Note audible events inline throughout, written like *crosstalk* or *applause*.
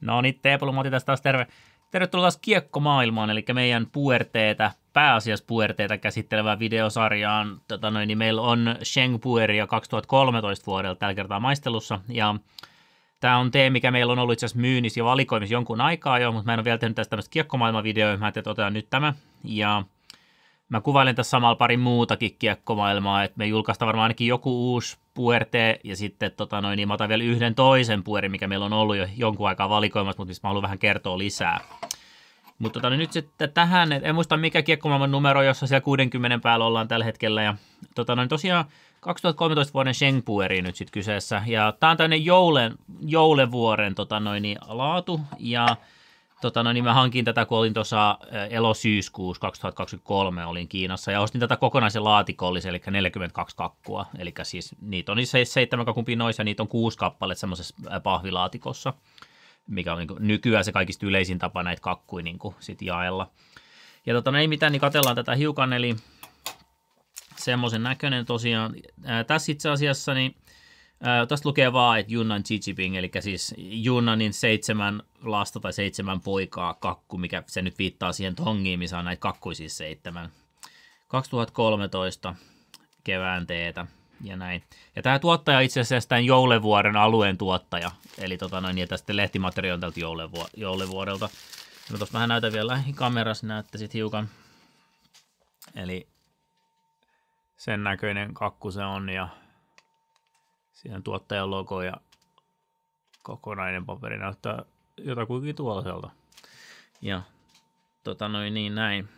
No niin, Teepulu Moti tästä taas terve. Tervetuloa taas kiekkomaailmaan, eli meidän puerteita, pääasiassa puerteita käsittelevään videosarjaan. Tota noin, niin meillä on Sheng jo 2013 vuodelta tällä kertaa maistelussa, ja tämä on tee, mikä meillä on ollut itse asiassa myynnissä ja valikoimissa jonkun aikaa jo, mutta mä en ole vielä tehnyt tästä tämmöistä kiekkomaailmavideoa, mä ajattelin, että otetaan nyt tämä. Ja Mä kuvailen tässä samalla pari muutakin kiekkomaailmaa, että me julkaistaan varmaan ainakin joku uusi puerte, ja sitten tota noin, niin mä otan vielä yhden toisen puerin, mikä meillä on ollut jo jonkun aikaa valikoimassa, mutta mistä mä haluan vähän kertoa lisää. Mutta tota, niin nyt sitten tähän, en muista mikä kiekkomaailman numero, jossa siellä 60 päällä ollaan tällä hetkellä, ja tota noin, tosiaan 2013 vuoden Pueri nyt sitten kyseessä, ja tää on tämmöinen joulen, joulevuoren tota noin, niin, laatu, ja Tota, no niin mä hankin tätä, kun olin tuossa eh, elosyyskuussa 2023, olin Kiinassa ja ostin tätä kokonaisen laatikollisen, eli 42 kakkua. Eli siis niitä on niissä seitsemän kakun pinoissa ja niitä on kuusi kappaletta semmoisessa eh, pahvilaatikossa, mikä on niin kuin, nykyään se kaikista yleisin tapa näitä kakkuja niin kuin, sit jaella. Ja tota, no ei mitään, niin katellaan tätä hiukan, eli semmoisen näköinen tosiaan. Ää, tässä itse asiassa niin tässä lukee vaan, että Junnan Chichibing, eli siis Junnanin seitsemän lasta tai seitsemän poikaa kakku, mikä se nyt viittaa siihen tongiin, missä on näitä kakkuja siis seitsemän. 2013 kevään teetä ja näin. Ja tämä tuottaja itse asiassa tämän Joulevuoren alueen tuottaja, eli tota noin, niin ja tästä lehtimateriaali on tältä Joulevuo- Joulevuorelta. Mä tuossa vähän näytän vielä lähikamerassa, näette sitten hiukan. Eli sen näköinen kakku se on ja Siinä on tuottajan logo ja kokonainen paperi näyttää jotakuinkin tuollaiselta. Ja tota noin niin näin.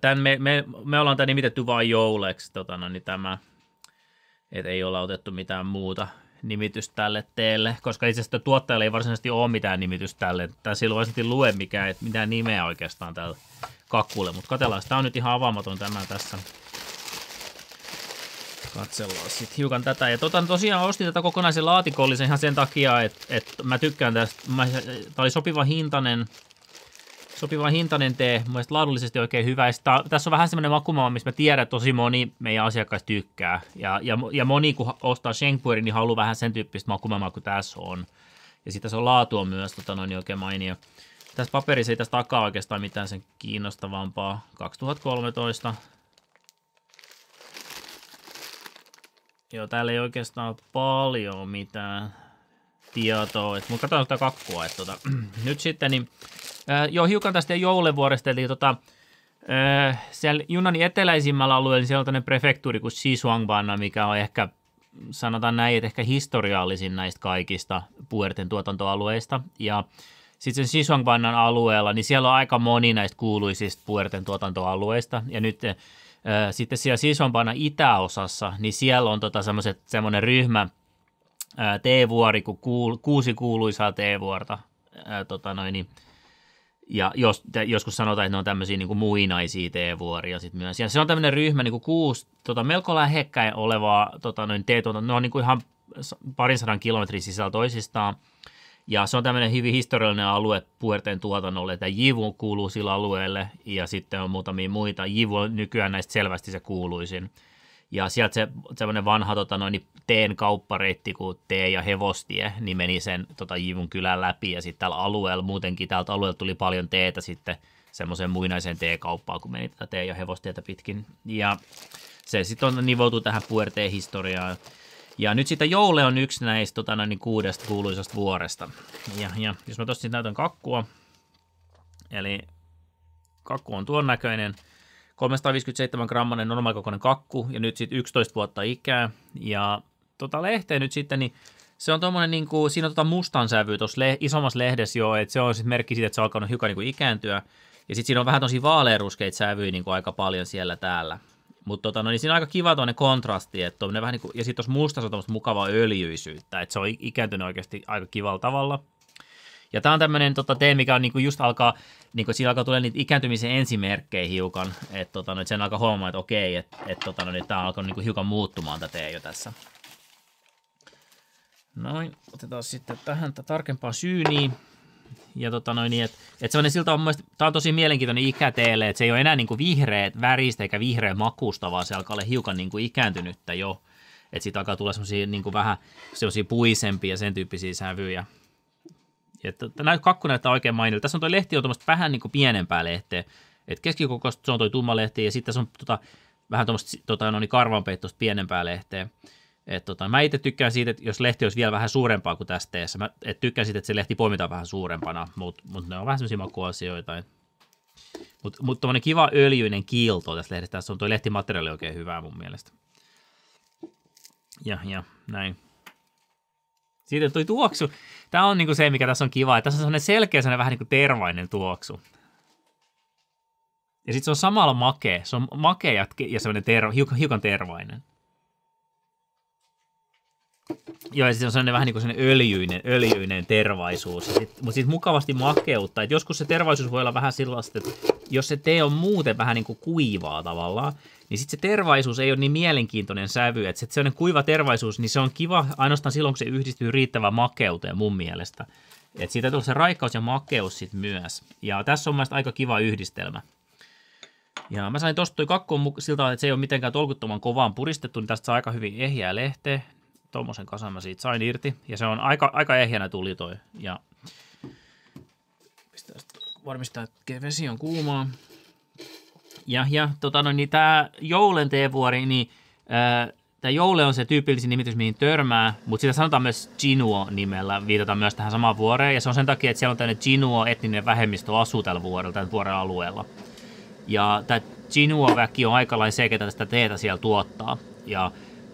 Tän me, me, me ollaan tämä nimitetty vain jouleksi, tota noin, niin tämä, et ei olla otettu mitään muuta nimitys tälle teelle, koska itse asiassa tuottajalla ei varsinaisesti ole mitään nimitystä tälle. Tämä silloin varsinaisesti lue mikään, mitään nimeä oikeastaan tällä kakkulle, mutta katsellaan, tämä on nyt ihan avaamaton tämä tässä. Katsellaan sitten hiukan tätä. Ja tota, tosiaan ostin tätä kokonaisen laatikollisen ihan sen takia, että et mä tykkään tästä. Mä, äh, tää oli sopiva hintainen, sopiva hintainen tee, mun mielestä laadullisesti oikein hyvä. Sitä, tässä on vähän semmoinen makumaa, missä mä tiedän, että tosi moni meidän asiakas tykkää. Ja, ja, ja moni, kun ostaa Schenkpuerin, niin haluaa vähän sen tyyppistä makumaa kuin tässä on. Ja sitten tässä on on myös, tota noin niin oikein mainio. Tässä paperissa ei tässä takaa oikeastaan mitään sen kiinnostavampaa. 2013 Joo, täällä ei oikeastaan ole paljon mitään tietoa. Et, mutta katsotaan sitä kakkua. Et, tota, *clears throat* nyt sitten, niin, äh, joo, hiukan tästä Joulevuoresta, eli tota, äh, siellä Yunnanin eteläisimmällä alueella niin siellä on tämmöinen prefektuuri kuin Sisuangbana, mikä on ehkä, sanotaan näin, että ehkä historiallisin näistä kaikista puerten tuotantoalueista. Ja sitten sen alueella, niin siellä on aika moni näistä kuuluisista puerten tuotantoalueista. Ja nyt sitten siellä isompana itäosassa, niin siellä on tota semmoinen ryhmä T-vuori, kun kuul, kuusi kuuluisaa T-vuorta. Tota noin, niin, ja jos, joskus sanotaan, että ne on tämmöisiä niin kuin muinaisia T-vuoria sitten myös. Ja se on tämmöinen ryhmä niin kuin kuusi tota, melko lähekkäin olevaa tota, noin t tuota Ne on niin kuin ihan parin sadan kilometrin sisällä toisistaan. Ja se on tämmöinen hyvin historiallinen alue puerten tuotannolle, että Jivu kuuluu sillä alueelle ja sitten on muutamia muita. Jivu on nykyään näistä selvästi se kuuluisin. Ja sieltä se semmoinen vanha tota noin, niin teen kauppareitti kuin tee ja hevostie, niin meni sen tota, Jivun kylän läpi. Ja sitten tällä alueella, muutenkin tältä alueella tuli paljon teetä sitten semmoiseen muinaiseen teekauppaan, kun meni tätä tee- ja hevostietä pitkin. Ja se sitten on nivoutu tähän puerteen historiaan. Ja nyt sitten Joule on yksi näistä tota, noin, kuudesta kuuluisasta vuoresta. Ja, ja jos mä tosiaan näytän kakkua, eli kakku on tuon näköinen, 357 grammanen normaalikokoinen kakku ja nyt sitten 11 vuotta ikää. Ja tota lehteä nyt sitten, niin se on tuommoinen, niin kuin, siinä on tota mustan sävy tuossa le- isommassa lehdessä jo, että se on sitten merkki siitä, että se on alkanut hiukan niin kuin ikääntyä. Ja sitten siinä on vähän tosi vaaleanruskeita sävyjä niin kuin aika paljon siellä täällä. Mutta tota, no, niin siinä on aika kiva tuonne kontrasti, että vähän niin kuin, ja sitten tuossa mustassa on tuommoista mukavaa öljyisyyttä, että se on ikääntynyt oikeasti aika kivalla tavalla. Ja tämä on tämmöinen tota, teema, mikä on niinku just alkaa, kuin niinku, siinä alkaa tulla niitä ikääntymisen ensimerkkejä hiukan, että tota, no, et sen alkaa huomaa, että okei, että et, tota, no, niin tämä alkaa kuin niinku hiukan muuttumaan tätä tee jo tässä. Noin, otetaan sitten tähän tarkempaa syyniä ja tota noin, niin, että et semmoinen siltä on mun tämä on tosi mielenkiintoinen ikä teille, että se ei ole enää niin kuin vihreät väristä eikä vihreä makusta, vaan se alkaa olla hiukan niin kuin ikääntynyttä jo. Että siitä alkaa tulla semmoisia niin kuin vähän semmoisia puisempia ja sen tyyppisiä sävyjä. Että näyt, kakku näyttää oikein mainilta. Tässä on tuo lehti on tuommoista vähän niin kuin pienempää lehteä. että keskikokoista se on tuo tumma lehti ja sitten tässä on tota, vähän tuommoista tota, no niin karvanpeittoista pienempää lehteä. Et tota, mä itse tykkään siitä, että jos lehti olisi vielä vähän suurempaa kuin tässä teessä, mä et tykkään siitä, että se lehti poimitaan vähän suurempana, mutta mut ne on vähän semmoisia makuasioita. Mutta mut tuommoinen kiva öljyinen kiilto tässä lehdessä, tässä on tuo lehtimateriaali oikein hyvää mun mielestä. Ja, ja, näin. Siitä tuli tuoksu. Tämä on niinku se, mikä tässä on kiva. Tässä on sellainen selkeä, sellainen vähän niinku tervainen tuoksu. Ja sitten se on samalla makea. Se on makea ja, ja semmoinen terva, hiukan, hiukan tervainen. Joo, ja sitten on sellainen vähän niin kuin sellainen öljyinen, öljyinen tervaisuus, sit, mutta sitten mukavasti makeutta. Et joskus se tervaisuus voi olla vähän sellaista, että jos se tee on muuten vähän niin kuin kuivaa tavallaan, niin sitten se tervaisuus ei ole niin mielenkiintoinen sävy. Että se sellainen kuiva tervaisuus, niin se on kiva ainoastaan silloin, kun se yhdistyy riittävän makeuteen mun mielestä. Että siitä tulee se raikkaus ja makeus sitten myös. Ja tässä on mielestäni aika kiva yhdistelmä. Ja mä sain tuosta toi kakkoon siltä, että se ei ole mitenkään tolkuttoman kovaan puristettu, niin tästä saa aika hyvin ehjää lehteä tuommoisen kasan mä siitä sain irti. Ja se on aika, aika ehjänä tuli toi. Ja varmistaa, että vesi on kuumaa. Ja, ja tota no, niin tämä joulen teevuori, niin tämä joule on se tyypillisin nimitys, mihin törmää, mutta sitä sanotaan myös ginuo nimellä viitataan myös tähän samaan vuoreen, ja se on sen takia, että siellä on tämmöinen ginuo etninen vähemmistö asuu tällä vuorella, tämän vuoren alueella. Ja tämä ginuo väki on aika lailla se, ketä tästä teetä siellä tuottaa. Ja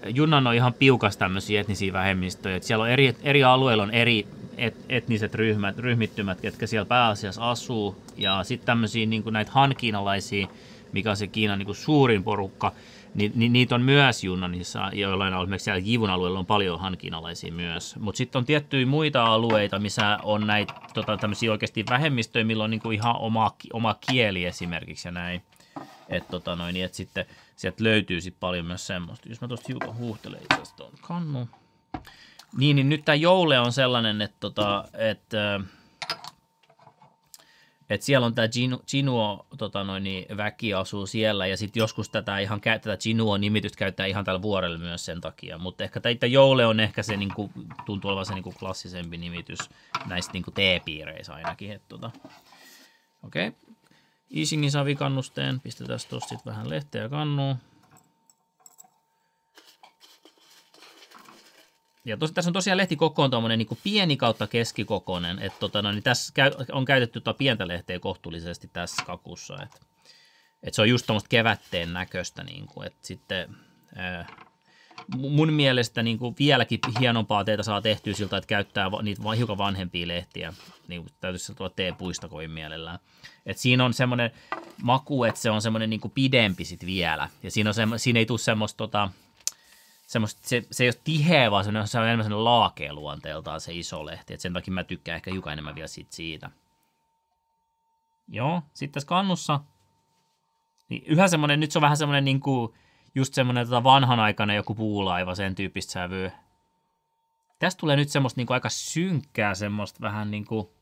Junnan on ihan piukas tämmöisiä etnisiä vähemmistöjä. Et siellä on eri, eri alueilla on eri et, etniset ryhmät, ryhmittymät, ketkä siellä pääasiassa asuu. Ja sitten tämmöisiä niin näitä hankiinalaisia, mikä on se Kiinan niin suurin porukka, niin, niin niitä on myös Junnanissa, joillain on esimerkiksi siellä Jivun alueella on paljon hankiinalaisia myös. Mutta sitten on tiettyjä muita alueita, missä on näitä tota, tämmöisiä oikeasti vähemmistöjä, millä on niin ihan oma, oma kieli esimerkiksi ja näin. Et tota noin, niin et sitten sieltä löytyy sit paljon myös semmoista. Jos mä tuosta hiukan huuhtelen itse asiassa tuon kannun. Niin, niin nyt tämä joule on sellainen, että tota, et, et siellä on tämä Chinuo, tota noin, niin väki asuu siellä ja sitten joskus tätä, ihan, tätä Chinuo-nimitystä käyttää ihan tällä vuorella myös sen takia. Mutta ehkä tämä joule on ehkä se, niinku, tuntuu olevan se niinku klassisempi nimitys näistä niinku T-piireissä ainakin. tota. Okei, okay. Isingin savikannusteen. Pistetään tuossa sitten vähän lehteä kannuun. Ja tos, tässä on tosiaan lehtikoko on tuommoinen niin pieni kautta keskikokoinen. Et, tota, no, niin tässä käy, on käytetty tota pientä lehteä kohtuullisesti tässä kakussa. Et, et se on just tuommoista kevätteen näköistä. Niin kuin, et sitten, ää, mun mielestä niin kuin vieläkin hienompaa teitä saa tehtyä siltä, että käyttää niitä hiukan vanhempia lehtiä. Niin kuin täytyisi teepuista kovin mielellään. Et siinä on semmoinen maku, että se on semmoinen niin kuin pidempi sit vielä. Ja siinä, on semmo, siinä ei tule semmoista, tota, semmoista se, se ei ole tiheä, vaan se on, se on enemmän semmoinen laakea luonteeltaan se iso lehti. Et sen takia mä tykkään ehkä hiukan enemmän vielä sit siitä. Joo, sitten tässä kannussa. Niin yhä semmoinen, nyt se on vähän semmoinen niin kuin, just semmoinen tota vanhanaikainen joku puulaiva, sen tyyppistä sävyä. Tästä tulee nyt semmoista niinku aika synkkää semmoista vähän niinku...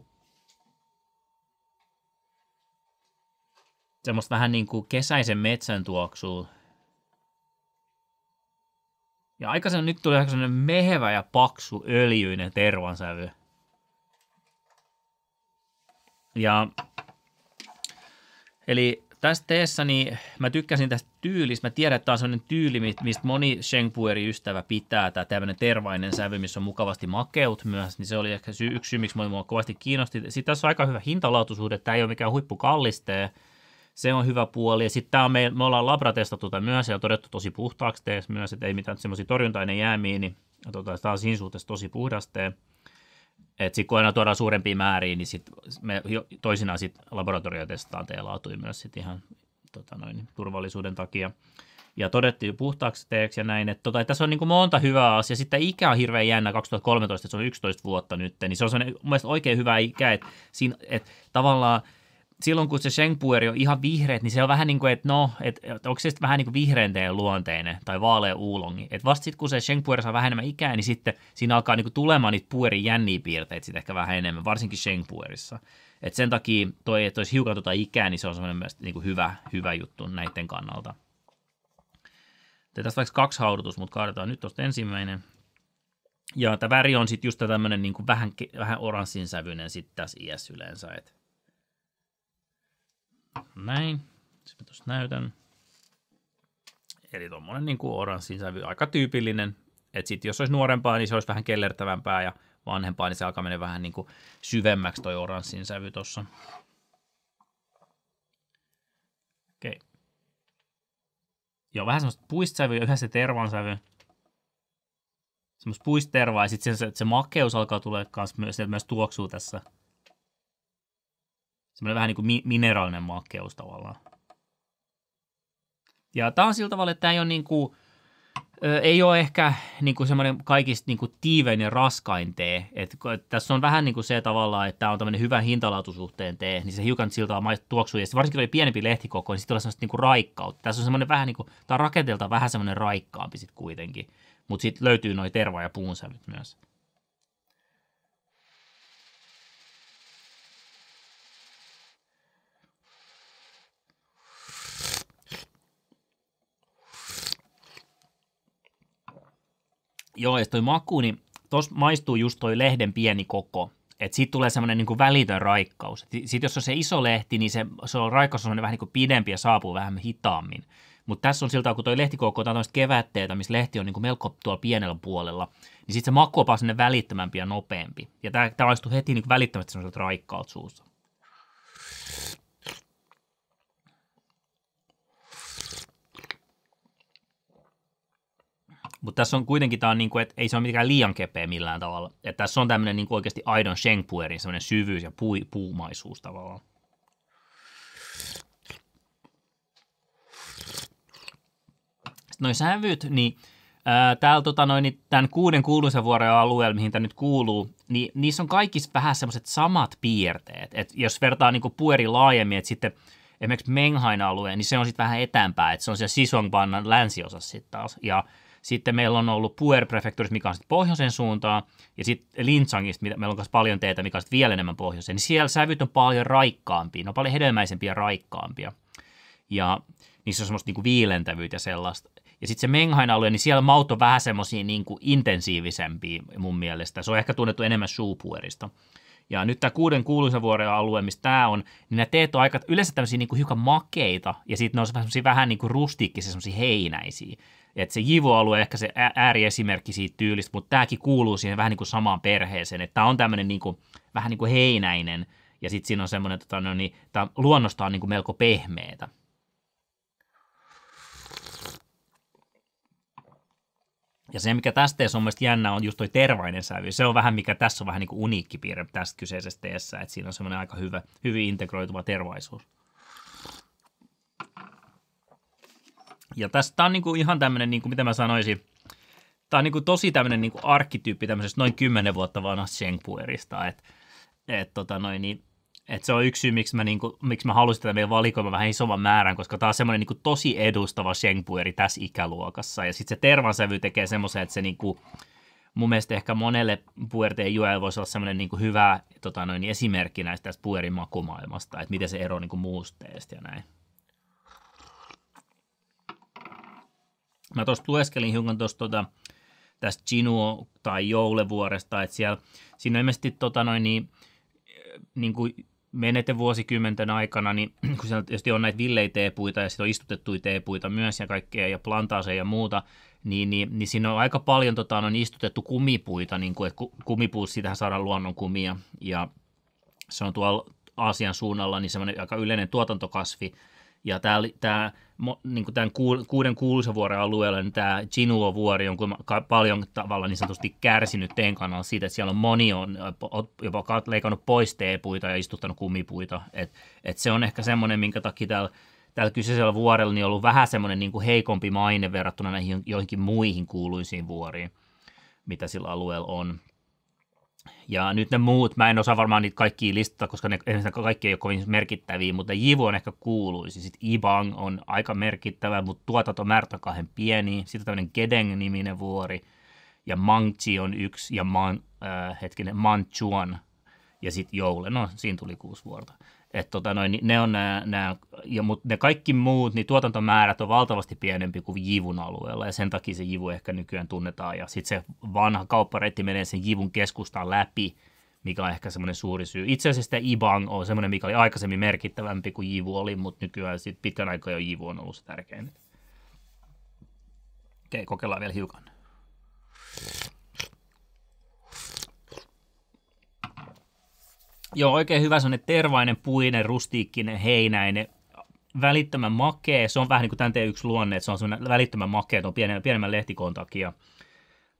Semmoista vähän niinku kesäisen metsän tuoksua. Ja aikaisemmin nyt tuli aika semmoinen mehevä ja paksu öljyinen tervansävy. Ja Eli tässä teessä niin mä tykkäsin tästä tyylistä. Mä tiedän, että tämä on sellainen tyyli, mistä moni Sheng ystävä pitää. Tämä tämmöinen tervainen sävy, missä on mukavasti makeut myös. Niin se oli ehkä syy, yksi syy, miksi mua kovasti kiinnosti. Sitten tässä on aika hyvä että Tämä ei ole mikään huippukallistee. Se on hyvä puoli. Ja sitten tämä me, me ollaan labratestattu tätä myös ja todettu tosi puhtaaksi teessä myös, että ei mitään semmoisia torjuntainen jäämiä, niin tota, tämä on siinä suhteessa tosi puhdasteen. Et sit, kun aina tuodaan suurempia määriä, niin sit me toisinaan sit laboratorio testataan teelaatuja myös sit ihan tota noin, turvallisuuden takia. Ja todettiin puhtaaksi teeksi ja näin. Et tota, tässä on niin monta hyvää asiaa. Sitten ikä on hirveän jännä, 2013, se on 11 vuotta nyt, niin se on mielestäni oikein hyvä ikä, että, et että tavallaan – silloin kun se Schengpueri on ihan vihreä, niin se on vähän niin kuin, että no, että et, onko se sitten vähän niin kuin vihreänteen luonteinen tai vaalea uulongi. Että vasta sitten kun se Schengpueri saa vähän enemmän ikää, niin sitten siinä alkaa niin kuin tulemaan niitä puerin jänniä piirteitä sitten ehkä vähän enemmän, varsinkin Schengpuerissa. Et sen takia toi, että olisi hiukan tuota ikää, niin se on semmoinen niin kuin hyvä, hyvä juttu näiden kannalta. Tätä tässä vaikka kaksi haudutus, mutta kaadetaan nyt tuosta ensimmäinen. Ja tämä väri on sitten just tämmöinen niin kuin vähän, vähän oranssin sävyinen sitten tässä iässä yleensä, että näin. Sitten tuossa näytän. Eli tuommoinen niin kuin oranssin sävy, aika tyypillinen. Että sitten jos olisi nuorempaa, niin se olisi vähän kellertävämpää ja vanhempaa, niin se alkaa mennä vähän niin kuin syvemmäksi toi oranssin sävy tuossa. Okei. Okay. Joo, vähän semmoista puistsävyä, yhä se tervan sävy. Semmoista puistervaa ja sitten se, se makeus alkaa tulla myös, myös tuoksuu tässä – semmoinen vähän niin kuin mineraalinen makeus tavallaan. Ja tämä on sillä tavalla, että tämä ei ole, niin kuin, ö, ei ole ehkä niin kuin semmoinen kaikista niin kuin tiivein ja raskain tee. Et, tässä on vähän niin kuin se tavallaan, että tämä on tämmöinen hyvän hintalaatusuhteen tee, niin se hiukan siltä on tuoksuu. Ja varsinkin tuo pienempi lehtikoko, niin sitten tulee semmoista niin kuin raikkautta. Tässä on semmoinen vähän niin kuin, tämä on rakenteelta vähän semmoinen raikkaampi sitten kuitenkin. Mutta sitten löytyy noin terva ja puunsävyt myös. Joo, ja toi maku, niin tuossa maistuu just toi lehden pieni koko. Että siitä tulee semmoinen niin välitön raikkaus. Sitten jos on se iso lehti, niin se, se on raikkaus on vähän niin kuin pidempi ja saapuu vähän hitaammin. Mutta tässä on siltä, kun toi koko on kevätteitä, missä lehti on niin kuin melko tuolla pienellä puolella, niin sitten se maku on sinne välittömämpi ja nopeampi. Ja tämä maistuu heti niin välittömästi semmoiselta raikkaut suussa. Mutta tässä on kuitenkin, tämä on niin kuin, että ei se ole mitenkään liian kepeä millään tavalla. Että tässä on tämmöinen niin kuin oikeasti aidon shengpuerin semmoinen syvyys ja pui, puumaisuus tavallaan. Sitten noi sävyt, niin ää, täällä tota noin, niin tämän kuuden kuuluisen vuoren alueella, mihin tämä nyt kuuluu, niin niissä on kaikissa vähän semmoiset samat piirteet. Et jos vertaa niin kuin pueri laajemmin, että sitten esimerkiksi Menghain alueen, niin se on sitten vähän etäämpää, että se on siellä Sisongbannan länsiosassa sitten taas. Ja sitten meillä on ollut Puer Prefecturissa, mikä on sitten pohjoisen suuntaan, ja sitten Lintsangista, mitä meillä on myös paljon teitä, mikä on sitten vielä enemmän pohjoiseen, niin siellä sävyt on paljon raikkaampia, ne on paljon hedelmäisempiä ja raikkaampia. Ja niissä on semmoista niinku viilentävyyttä ja sellaista. Ja sitten se Menghain alue, niin siellä maut on vähän semmoisia niinku intensiivisempiä mun mielestä. Se on ehkä tunnettu enemmän suupuerista. Ja nyt tämä kuuden kuuluisa vuoren alue, missä tämä on, niin nämä teet on aika yleensä tämmöisiä niin kuin hiukan makeita, ja sitten ne on semmoisia vähän niin kuin rustiikkisia, semmoisia heinäisiä. Että se Jivo-alue on ehkä se ääriesimerkki siitä tyylistä, mutta tämäkin kuuluu siihen vähän niin kuin samaan perheeseen. Että tämä on tämmöinen niin kuin, vähän niin kuin heinäinen, ja sitten siinä on semmoinen, tota, no niin, luonnosta luonnostaan niin kuin melko pehmeetä. Ja se, mikä tästä teessä on mielestäni jännä, on just toi tervainen sävy. Se on vähän, mikä tässä on vähän niin kuin uniikki piirre tästä kyseisessä teessä, että siinä on semmoinen aika hyvä, hyvin integroituva tervaisuus. Ja tämä on niin kuin ihan tämmöinen, niin kuin mitä mä sanoisin, tämä on niin kuin tosi tämmöinen niin kuin arkkityyppi tämmöisestä noin 10 vuotta vanhasta Shengpuerista, että et, tota noin, niin et se on yksi syy, miksi mä, niinku, miksi mä halusin tätä meidän valikoima vähän isomman määrän, koska tämä on semmoinen niinku tosi edustava Shengpueri tässä ikäluokassa. Ja sitten se tervansävy tekee semmoisen, että se niinku, mun mielestä ehkä monelle puerteen juojalle voisi olla semmoinen niinku hyvä tota noin, esimerkki näistä puerin makumaailmasta, että miten se ero niinku muusteesta ja näin. Mä tuosta lueskelin hiukan tuosta tota, tästä Chinuo tai Joulevuoresta, että siellä, siinä on ilmeisesti tota noin, niin, niin kuin meneten vuosikymmenten aikana, niin *clears throat* kun siellä tietysti on näitä villejä teepuita ja sitten on istutettuja teepuita myös ja kaikkea ja plantaaseja ja muuta, niin, niin, niin siinä on aika paljon tota, on istutettu kumipuita, niin kuin, että kumipuus, sitähän saadaan luonnon kumia ja se on tuolla Aasian suunnalla niin semmoinen aika yleinen tuotantokasvi, ja tää, tää, niin kuin tämän kuuden kuuluisavuoren alueella niin tämä Chinua vuori on paljon tavalla niin sanotusti kärsinyt teen kannalla siitä, että siellä on moni on jopa leikannut pois teepuita ja istuttanut kumipuita. Et, et se on ehkä semmoinen, minkä takia täällä täällä kyseisellä vuorella niin on ollut vähän semmoinen niin kuin heikompi maine verrattuna näihin joihinkin muihin kuuluisiin vuoriin, mitä sillä alueella on. Ja nyt ne muut, mä en osaa varmaan niitä kaikkia listata, koska ne kaikki ei ole kovin merkittäviä, mutta Jivu on ehkä kuuluisi. Sitten Ibang on aika merkittävä, mutta tuotat on kahden pieni. Sitten tämmöinen Gedeng-niminen vuori. Ja Mangchi on yksi, ja Man, äh, hetkinen, Manchuan. Ja sitten Joule, no siinä tuli kuusi vuorta että tota noin, ne on nää, nää, ja, mut ne kaikki muut, niin tuotantomäärät on valtavasti pienempi kuin Jivun alueella, ja sen takia se Jivu ehkä nykyään tunnetaan, ja sitten se vanha kauppareitti menee sen Jivun keskustaan läpi, mikä on ehkä semmoinen suuri syy. Itse asiassa sitä Ibang on semmoinen, mikä oli aikaisemmin merkittävämpi kuin Jivu oli, mutta nykyään sit pitkän aikaa jo Jivu on ollut se tärkein. Okei, kokeillaan vielä hiukan. Joo, oikein hyvä sellainen tervainen, puinen, rustiikkinen, heinäinen, välittömän makea. Se on vähän niin kuin tämän yksi luonne, että se on sellainen välittömän makea tuon pienemmän, pienemmän lehtikoon takia.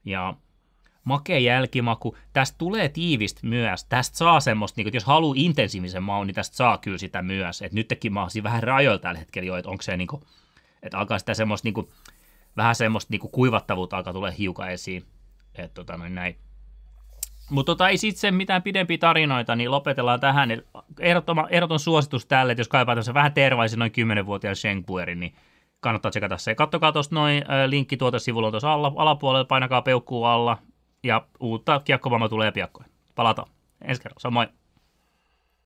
Ja makea jälkimaku. Tästä tulee tiivistä myös. Tästä saa semmoista, niin kuin, että jos haluaa intensiivisen maun, niin tästä saa kyllä sitä myös. että nytkin mä oon vähän rajoilla tällä hetkellä jo, että onko se niin kuin, että alkaa sitä semmoista niin kuin, vähän semmoista niin kuin kuivattavuutta alkaa tulla hiukan esiin. Että tota noin näin. Mutta tota, ei sitten mitään pidempiä tarinoita, niin lopetellaan tähän. Ehdottoma, ehdoton suositus tälle, että jos kaipaat tässä vähän tervaisen noin 10-vuotiaan Shengpuerin, niin kannattaa tsekata se. Kattokaa tuosta noin linkki tuota sivulla on tuossa alla, alapuolella, painakaa peukkuu alla ja uutta kiekkovamma tulee piakkoin. Palataan ensi kerralla, se on moi.